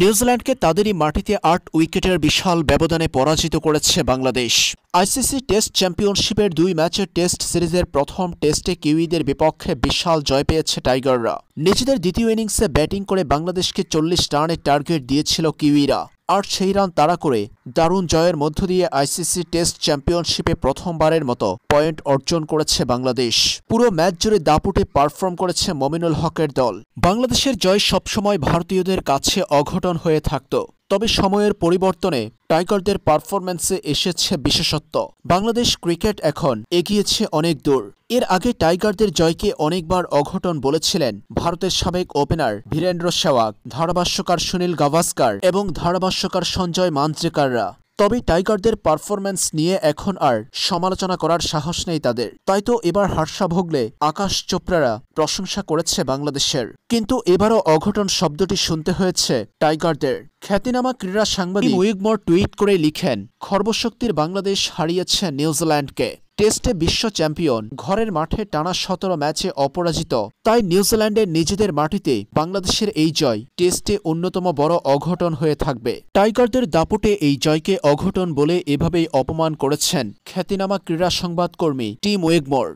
নিউজিল্যান্ডকে তাদেরই মাটিতে আট উইকেটের বিশাল ব্যবধানে পরাজিত করেছে বাংলাদেশ আইসিসি টেস্ট চ্যাম্পিয়নশিপের দুই ম্যাচের টেস্ট সিরিজের প্রথম টেস্টে কিউইদের বিপক্ষে বিশাল জয় পেয়েছে টাইগাররা নিজেদের দ্বিতীয় ইনিংসে ব্যাটিং করে বাংলাদেশকে চল্লিশ রানের টার্গেট দিয়েছিল কিউইরা আট সেই রান তাড়া করে দারুণ জয়ের মধ্য দিয়ে আইসিসি টেস্ট চ্যাম্পিয়নশিপে প্রথমবারের মতো পয়েন্ট অর্জন করেছে বাংলাদেশ পুরো ম্যাচ জুড়ে দাপুটে পারফর্ম করেছে মমিনুল হকের দল বাংলাদেশের জয় সবসময় ভারতীয়দের কাছে অঘটন হয়ে থাকত তবে সময়ের পরিবর্তনে টাইগারদের পারফরম্যান্সে এসেছে বিশেষত্ব বাংলাদেশ ক্রিকেট এখন এগিয়েছে অনেক দূর এর আগে টাইগারদের জয়কে অনেকবার অঘটন বলেছিলেন ভারতের সাবেক ওপেনার বীরেন্দ্র সেওয়াগ ধারাভাষ্যকার সুনীল গাভাস্কার এবং ধারাভাষ্যকার সঞ্জয় মান্ত্রিকাররা তবে টাইগারদের পারফরম্যান্স নিয়ে এখন আর সমালোচনা করার সাহস নেই তাদের তাই তো এবার হার্সা ভোগলে আকাশ চোপড়ারা প্রশংসা করেছে বাংলাদেশের কিন্তু এবারও অঘটন শব্দটি শুনতে হয়েছে টাইগারদের খ্যাতিনামা ক্রীড়া সাংবাদিক উইগমোর টুইট করে লিখেন খর্বশক্তির বাংলাদেশ হারিয়েছে নিউজিল্যান্ডকে টেস্টে বিশ্ব চ্যাম্পিয়ন ঘরের মাঠে টানা সতেরো ম্যাচে অপরাজিত তাই নিউজিল্যান্ডের নিজেদের মাটিতে বাংলাদেশের এই জয় টেস্টে অন্যতম বড় অঘটন হয়ে থাকবে টাইগারদের দাপটে এই জয়কে অঘটন বলে এভাবেই অপমান করেছেন খ্যাতিনামা ক্রীড়া সংবাদকর্মী টিম ওয়েগমোর